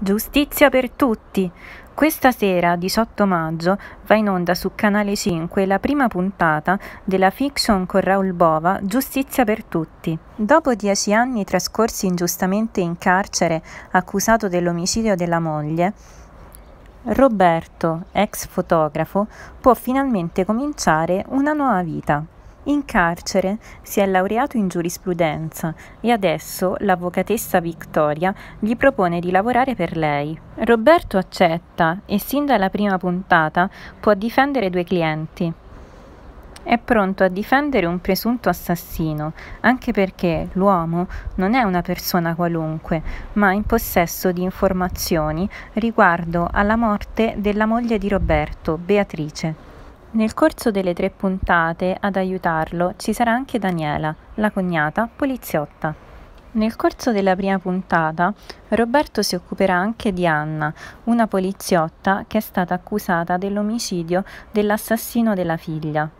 Giustizia per tutti! Questa sera, 18 maggio, va in onda su Canale 5 la prima puntata della fiction con Raul Bova Giustizia per tutti. Dopo dieci anni trascorsi ingiustamente in carcere, accusato dell'omicidio della moglie, Roberto, ex fotografo, può finalmente cominciare una nuova vita. In carcere si è laureato in giurisprudenza e adesso l'avvocatessa Victoria gli propone di lavorare per lei. Roberto accetta e sin dalla prima puntata può difendere due clienti. È pronto a difendere un presunto assassino, anche perché l'uomo non è una persona qualunque, ma in possesso di informazioni riguardo alla morte della moglie di Roberto, Beatrice. Nel corso delle tre puntate ad aiutarlo ci sarà anche Daniela, la cognata poliziotta. Nel corso della prima puntata Roberto si occuperà anche di Anna, una poliziotta che è stata accusata dell'omicidio dell'assassino della figlia.